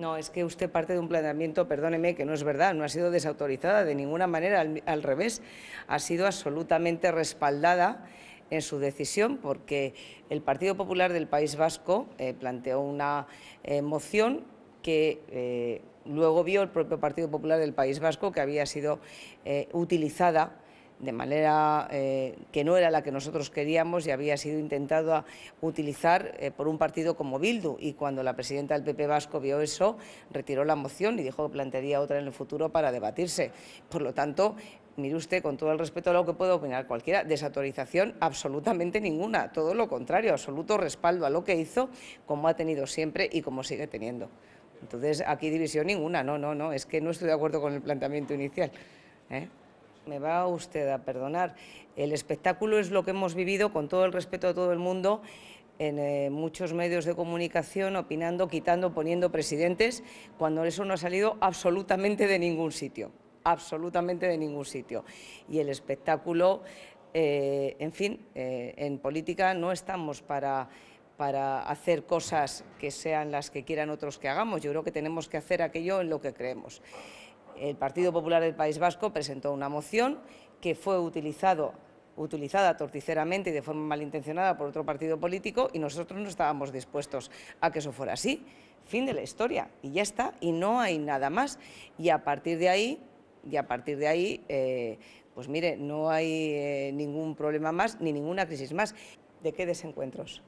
No, es que usted parte de un planteamiento, perdóneme, que no es verdad, no ha sido desautorizada de ninguna manera, al, revés, ha sido absolutamente respaldada en su decisión porque el Partido Popular del País Vasco eh, planteó una eh, moción que eh, luego vio el propio Partido Popular del País Vasco que había sido utilizada de manera eh, que no era la que nosotros queríamos y había sido intentado utilizar eh, por un partido como Bildu. Y cuando la presidenta del PP Vasco vio eso, retiró la moción y dijo que plantearía otra en el futuro para debatirse. Por lo tanto, mire usted, con todo el respeto a lo que puedo opinar cualquiera, desautorización absolutamente ninguna, todo lo contrario, absoluto respaldo a lo que hizo, como ha tenido siempre y como sigue teniendo. Entonces, aquí división ninguna, no, no, no, es que no estoy de acuerdo con el planteamiento inicial. ¿eh? me va usted a perdonar. El espectáculo es lo que hemos vivido, con todo el respeto a todo el mundo, en eh, muchos medios de comunicación, opinando, quitando, poniendo presidentes, cuando eso no ha salido absolutamente de ningún sitio. Absolutamente de ningún sitio. Y el espectáculo, eh, en fin, eh, en política no estamos para para hacer cosas que sean las que quieran otros que hagamos. Yo creo que tenemos que hacer aquello en lo que creemos el Partido Popular del País Vasco presentó una moción que fue utilizado, utilizada torticeramente y de forma malintencionada por otro partido político y nosotros no estábamos dispuestos a que eso fuera así. Fin de la historia y ya está y no hay nada más. Y a partir de ahí, y a partir de ahí eh, pues mire, no hay eh, ningún problema más ni ninguna crisis más. ¿De qué desencuentros?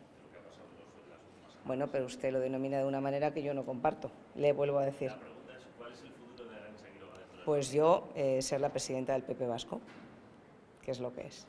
Bueno, pero usted lo denomina de una manera que yo no comparto, le vuelvo a decir pues yo eh, ser la presidenta del PP Vasco, que es lo que es.